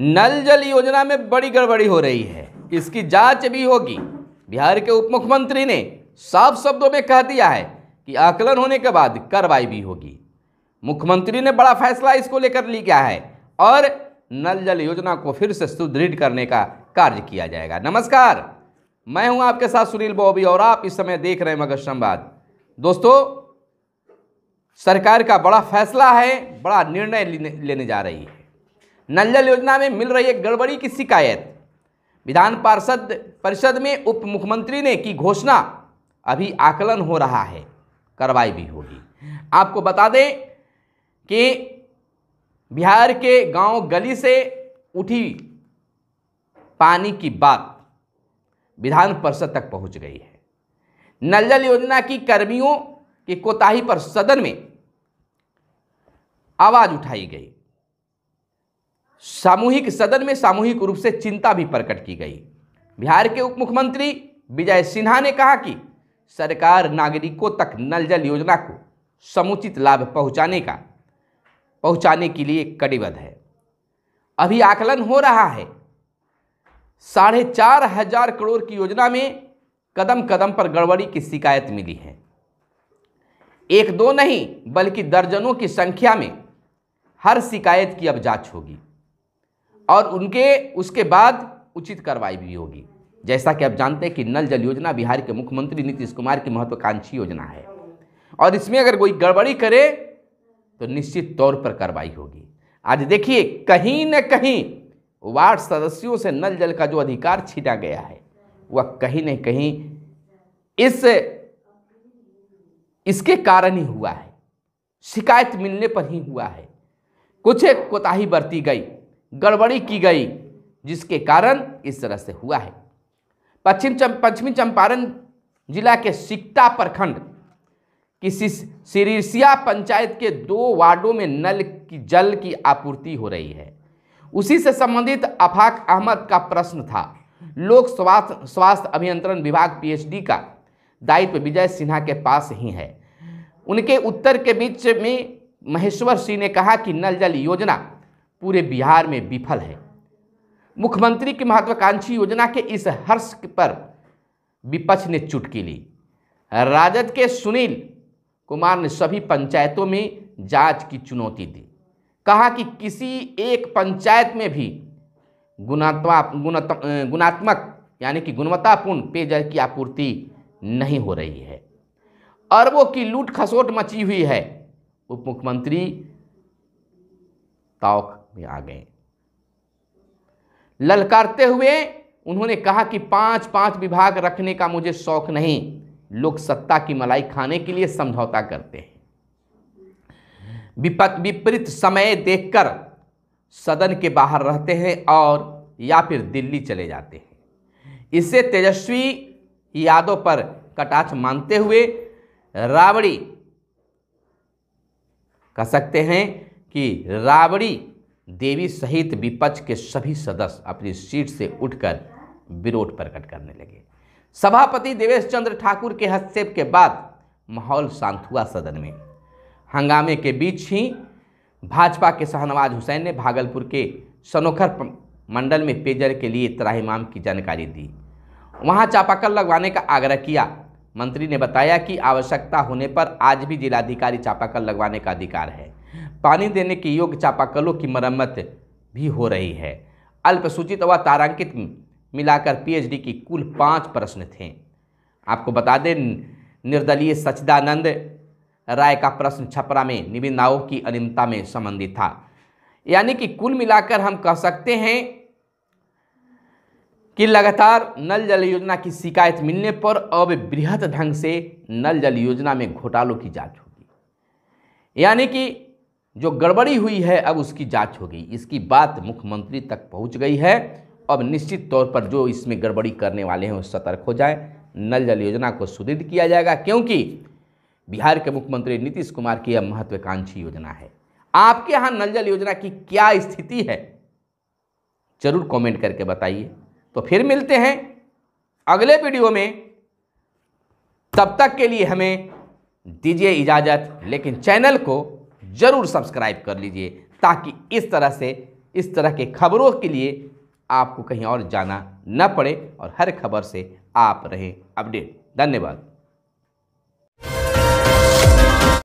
नल जल योजना में बड़ी गड़बड़ी हो रही है इसकी जांच भी होगी बिहार के उप मुख्यमंत्री ने साफ शब्दों में कह दिया है कि आकलन होने के बाद कार्रवाई भी होगी मुख्यमंत्री ने बड़ा फैसला इसको लेकर लिया है और नल जल योजना को फिर से सुदृढ़ करने का कार्य किया जाएगा नमस्कार मैं हूं आपके साथ सुनील बॉबी और आप इस समय देख रहे हैं मगर संवाद दोस्तों सरकार का बड़ा फैसला है बड़ा निर्णय लेने जा रही है नल जल योजना में मिल रही है गड़बड़ी की शिकायत विधान पार्षद परिषद में उप मुख्यमंत्री ने की घोषणा अभी आकलन हो रहा है कार्रवाई भी होगी आपको बता दें कि बिहार के गांव गली से उठी पानी की बात विधान परिषद तक पहुंच गई है नल जल योजना की कर्मियों की कोताही पर सदन में आवाज उठाई गई सामूहिक सदन में सामूहिक रूप से चिंता भी प्रकट की गई बिहार के उप मुख्यमंत्री विजय सिन्हा ने कहा कि सरकार नागरिकों तक नल जल योजना को समुचित लाभ पहुंचाने का पहुंचाने के लिए कटिबद्ध है अभी आकलन हो रहा है साढ़े चार हजार करोड़ की योजना में कदम कदम पर गड़बड़ी की शिकायत मिली है एक दो नहीं बल्कि दर्जनों की संख्या में हर शिकायत की अब जांच होगी और उनके उसके बाद उचित कार्रवाई भी होगी जैसा कि आप जानते हैं कि नल जल योजना बिहार के मुख्यमंत्री नीतीश कुमार की महत्वाकांक्षी योजना है और इसमें अगर कोई गड़बड़ी करे तो निश्चित तौर पर कार्रवाई होगी आज देखिए कहीं न कहीं वार्ड सदस्यों से नल जल का जो अधिकार छीना गया है वह कहीं न कहीं इस इसके कारण ही हुआ है शिकायत मिलने पर ही हुआ है कुछ कोताही बरती गई गड़बड़ी की गई जिसके कारण इस तरह से हुआ है पश्चिम पश्चिमी चंपारण जिला के सिकटा प्रखंड की सिरिसिया पंचायत के दो वार्डों में नल की जल की आपूर्ति हो रही है उसी से संबंधित अफाक अहमद का प्रश्न था लोक स्वास्थ्य स्वास्थ्य अभियंत्रण विभाग पीएचडी का दायित्व विजय सिन्हा के पास ही है उनके उत्तर के बीच में महेश्वर सिंह ने कहा कि नल जल योजना पूरे बिहार में विफल है मुख्यमंत्री की महत्वाकांक्षी योजना के इस हर्ष पर विपक्ष ने चुटकी ली राजद के सुनील कुमार ने सभी पंचायतों में जांच की चुनौती दी कहा कि किसी एक पंचायत में भी गुणात्मा गुणात्मक यानी कि गुणवत्तापूर्ण पेयजल की आपूर्ति नहीं हो रही है अरबों की लूट खसोट मची हुई है उप मुख्यमंत्री में आ गए ललकारते हुए उन्होंने कहा कि पांच पांच विभाग रखने का मुझे शौक नहीं लोग सत्ता की मलाई खाने के लिए समझौता करते हैं विपत विपरीत समय देखकर सदन के बाहर रहते हैं और या फिर दिल्ली चले जाते हैं इससे तेजस्वी यादव पर कटाक्ष मानते हुए रावड़ी कह सकते हैं कि रावड़ी देवी सहित विपक्ष के सभी सदस्य अपनी सीट से उठकर विरोध प्रकट करने लगे सभापति देवेश चंद्र ठाकुर के हस्तक्षेप के बाद माहौल शांत हुआ सदन में हंगामे के बीच ही भाजपा के शाहनवाज हुसैन ने भागलपुर के सनोखर मंडल में पेयजल के लिए त्राहिमाम की जानकारी दी वहां चापाकल लगवाने का आग्रह किया मंत्री ने बताया कि आवश्यकता होने पर आज भी जिलाधिकारी चापाकल लगवाने का अधिकार है पानी देने के योग्य चापाकलों की मरम्मत भी हो रही है अल्पसूचित व तारांकित मिलाकर पीएचडी की कुल पाँच प्रश्न थे आपको बता दें निर्दलीय सचिदानंद राय का प्रश्न छपरा में निविदाओं की अनिमता में संबंधित था यानी कि कुल मिलाकर हम कह सकते हैं कि लगातार नल जल योजना की शिकायत मिलने पर अब बृहद ढंग से नल जल योजना में घोटालों की जांच होगी यानी कि जो गड़बड़ी हुई है अब उसकी जांच होगी इसकी बात मुख्यमंत्री तक पहुंच गई है अब निश्चित तौर पर जो इसमें गड़बड़ी करने वाले हैं वो सतर्क हो जाए नल जल योजना को सुदृढ़ किया जाएगा क्योंकि बिहार के मुख्यमंत्री नीतीश कुमार की यह महत्वाकांक्षी योजना है आपके यहाँ नल जल योजना की क्या स्थिति है जरूर कमेंट करके बताइए तो फिर मिलते हैं अगले वीडियो में तब तक के लिए हमें दीजिए इजाज़त लेकिन चैनल को ज़रूर सब्सक्राइब कर लीजिए ताकि इस तरह से इस तरह के खबरों के लिए आपको कहीं और जाना न पड़े और हर खबर से आप रहें अपडेट धन्यवाद